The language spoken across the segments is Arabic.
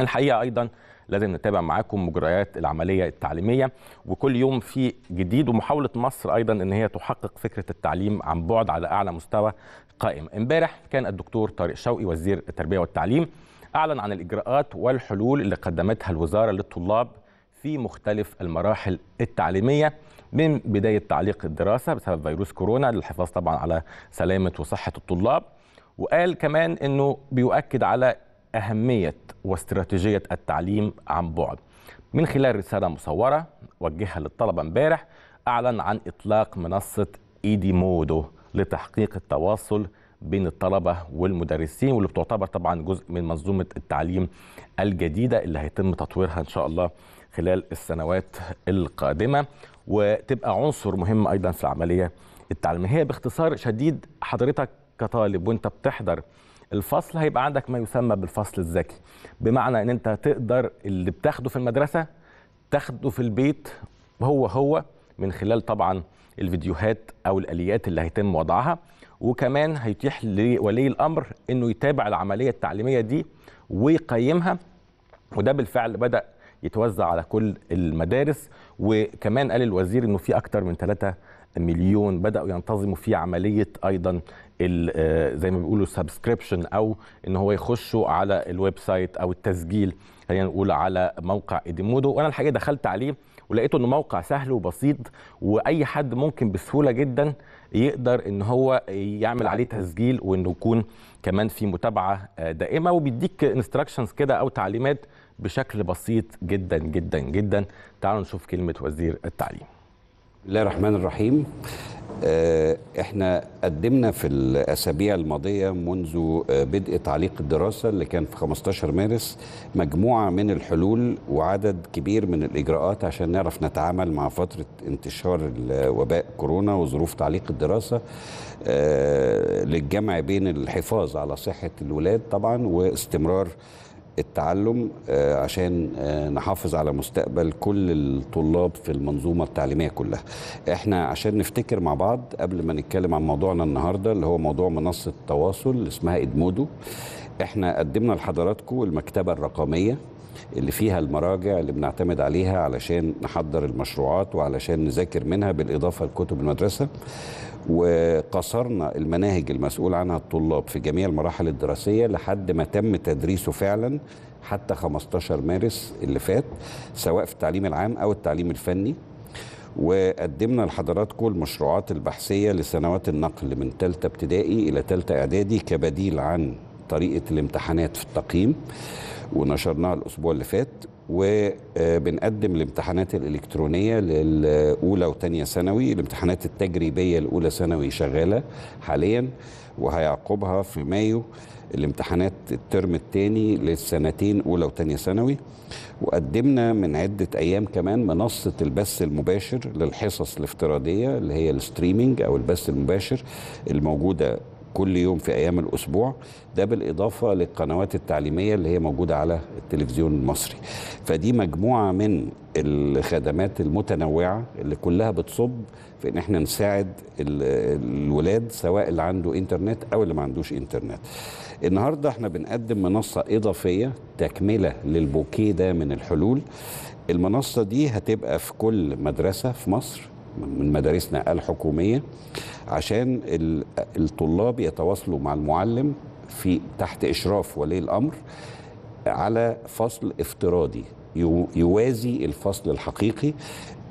الحقيقه ايضا لازم نتابع معاكم مجريات العمليه التعليميه وكل يوم في جديد ومحاوله مصر ايضا ان هي تحقق فكره التعليم عن بعد على اعلى مستوى قائم امبارح كان الدكتور طارق شوقي وزير التربيه والتعليم اعلن عن الاجراءات والحلول اللي قدمتها الوزاره للطلاب في مختلف المراحل التعليميه من بدايه تعليق الدراسه بسبب فيروس كورونا للحفاظ طبعا على سلامه وصحه الطلاب وقال كمان انه بيؤكد على أهمية واستراتيجية التعليم عن بعد من خلال رسالة مصورة وجهها للطلبة امبارح أعلن عن إطلاق منصة إيدي مودو لتحقيق التواصل بين الطلبة والمدرسين واللي بتعتبر طبعا جزء من منظومة التعليم الجديدة اللي هيتم تطويرها إن شاء الله خلال السنوات القادمة وتبقى عنصر مهم أيضا في العملية التعليمية هي باختصار شديد حضرتك كطالب وانت بتحضر الفصل هيبقى عندك ما يسمى بالفصل الذكي بمعنى ان انت تقدر اللي بتاخده في المدرسه تاخده في البيت هو هو من خلال طبعا الفيديوهات او الاليات اللي هيتم وضعها وكمان هيتيح لولي الامر انه يتابع العمليه التعليميه دي ويقيمها وده بالفعل بدا يتوزع على كل المدارس وكمان قال الوزير انه في اكتر من ثلاثه مليون بداوا ينتظموا في عمليه ايضا آه، زي ما بيقولوا سبسكريبشن او ان هو يخشوا على الويب سايت او التسجيل خلينا نقول على موقع اديمودو وانا الحقيقه دخلت عليه ولقيته انه موقع سهل وبسيط واي حد ممكن بسهوله جدا يقدر ان هو يعمل عليه تسجيل وانه يكون كمان في متابعه آه، دائمه وبيديك انستراكشنز كده او تعليمات بشكل بسيط جدا جدا جدا تعالوا نشوف كلمه وزير التعليم بسم الله الرحمن الرحيم آه، احنا قدمنا في الاسابيع الماضيه منذ آه، بدء تعليق الدراسه اللي كان في 15 مارس مجموعه من الحلول وعدد كبير من الاجراءات عشان نعرف نتعامل مع فتره انتشار وباء كورونا وظروف تعليق الدراسه آه، للجمع بين الحفاظ على صحه الولاد طبعا واستمرار التعلم آه، عشان آه، نحافظ على مستقبل كل الطلاب في المنظومه التعليميه كلها. احنا عشان نفتكر مع بعض قبل ما نتكلم عن موضوعنا النهارده اللي هو موضوع منصه التواصل اسمها ادمودو. احنا قدمنا لحضراتكم المكتبه الرقميه اللي فيها المراجع اللي بنعتمد عليها علشان نحضر المشروعات وعلشان نذاكر منها بالإضافة لكتب المدرسة وقصرنا المناهج المسؤول عنها الطلاب في جميع المراحل الدراسية لحد ما تم تدريسه فعلا حتى 15 مارس اللي فات سواء في التعليم العام أو التعليم الفني وقدمنا لحضراتكم المشروعات البحثية لسنوات النقل من ثالثة ابتدائي إلى ثالثة إعدادي كبديل عن طريقة الامتحانات في التقييم ونشرناها الاسبوع اللي فات وبنقدم الامتحانات الالكترونيه للاولى وثانيه ثانوي الامتحانات التجريبيه الاولى ثانوي شغاله حاليا وهيعقبها في مايو الامتحانات الترم الثاني للسنتين اولى وثانيه ثانوي وقدمنا من عده ايام كمان منصه البث المباشر للحصص الافتراضيه اللي هي الستريمينج او البث المباشر الموجوده كل يوم في ايام الاسبوع ده بالاضافه للقنوات التعليميه اللي هي موجوده على التلفزيون المصري فدي مجموعه من الخدمات المتنوعه اللي كلها بتصب في ان احنا نساعد الولاد سواء اللي عنده انترنت او اللي ما عندوش انترنت النهارده احنا بنقدم منصه اضافيه تكمله للبوكيه ده من الحلول المنصه دي هتبقى في كل مدرسه في مصر من مدارسنا الحكوميه عشان الطلاب يتواصلوا مع المعلم في تحت اشراف ولي الامر على فصل افتراضي يوازي الفصل الحقيقي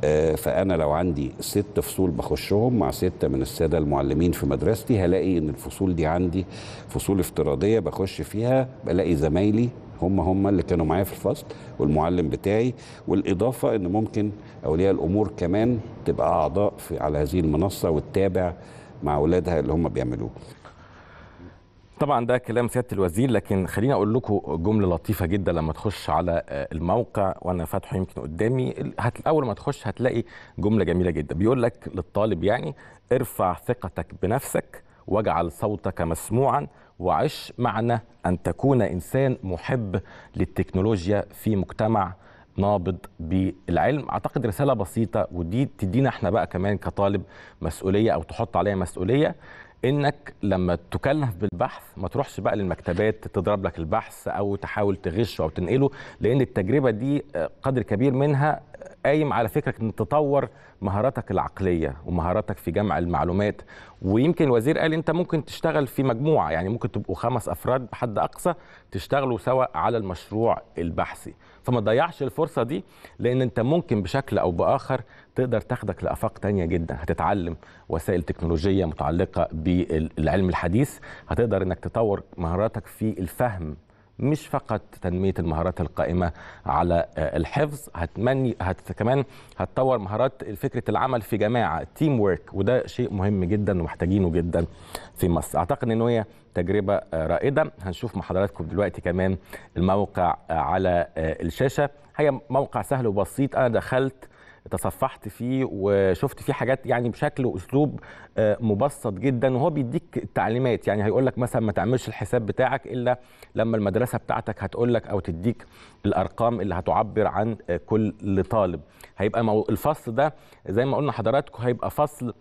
آه، فأنا لو عندي ست فصول بخشهم مع ستة من السادة المعلمين في مدرستي هلاقي إن الفصول دي عندي فصول افتراضية بخش فيها بلاقي زمايلي هم هم اللي كانوا معايا في الفصل والمعلم بتاعي والإضافة إن ممكن أولياء الأمور كمان تبقى أعضاء في على هذه المنصة وتتابع مع أولادها اللي هم بيعملوه طبعا ده كلام سياده الوزير لكن خليني اقول لكم جمله لطيفه جدا لما تخش على آه، الموقع وانا فاتحه يمكن قدامي اول ما تخش هتلاقي جمله جميله جدا بيقول لك للطالب يعني ارفع ثقتك بنفسك واجعل صوتك مسموعا وعش معنى ان تكون انسان محب للتكنولوجيا في مجتمع نابض بالعلم اعتقد رساله بسيطه ودي تدينا احنا بقى كمان كطالب مسؤوليه او تحط عليها مسؤوليه انك لما تكلف بالبحث ما تروحش بقى للمكتبات تضرب لك البحث او تحاول تغشه او تنقله لان التجربه دي آه، قدر كبير منها قايم على فكره ان تطور مهاراتك العقليه ومهاراتك في جمع المعلومات ويمكن الوزير قال انت ممكن تشتغل في مجموعه يعني ممكن تبقوا خمس افراد بحد اقصى تشتغلوا سوا على المشروع البحثي فما تضيعش الفرصه دي لان انت ممكن بشكل او باخر تقدر تاخدك لافاق تانية جدا هتتعلم وسائل تكنولوجيه متعلقه بالعلم الحديث هتقدر انك تطور مهاراتك في الفهم مش فقط تنميه المهارات القائمه على آه، الحفظ هتمني هت كمان هتطور مهارات فكره العمل في جماعه تيم ورك وده شيء مهم جدا ومحتاجينه جدا في مصر اعتقد ان هي تجربه آه، رائده هنشوف مع حضراتكم دلوقتي كمان الموقع آه، على الشاشه هي موقع سهل وبسيط انا دخلت تصفحت فيه وشفت فيه حاجات يعني بشكل واسلوب آه، مبسط جدا وهو بيديك التعليمات يعني هيقول لك مثلا ما تعملش الحساب بتاعك الا لما المدرسه بتاعتك هتقول لك او تديك الارقام اللي هتعبر عن آه، كل طالب هيبقى الفصل ده زي ما قلنا حضراتكم هيبقى فصل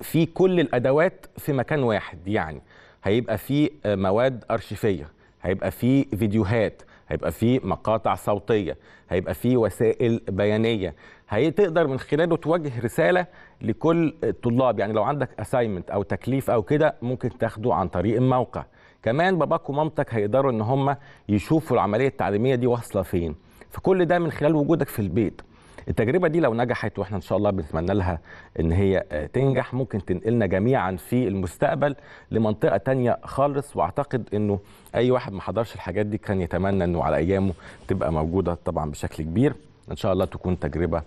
فيه كل الادوات في مكان واحد يعني هيبقى فيه آه، مواد ارشيفيه هيبقى فيه فيديوهات هيبقى في مقاطع صوتيه هيبقى في وسائل بيانيه هتقدر من خلاله توجه رساله لكل الطلاب يعني لو عندك اساينمنت او تكليف او كده ممكن تاخده عن طريق الموقع كمان باباك ومامتك هيقدروا ان هم يشوفوا العمليه التعليميه دي واصله فين فكل ده من خلال وجودك في البيت التجربه دي لو نجحت واحنا ان شاء الله بنتمنى لها ان هي آه، تنجح ممكن تنقلنا جميعا في المستقبل لمنطقه تانية خالص واعتقد انه اي واحد ما حضرش الحاجات دي كان يتمنى انه على ايامه تبقى موجوده طبعا بشكل كبير ان شاء الله تكون تجربه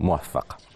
موفقه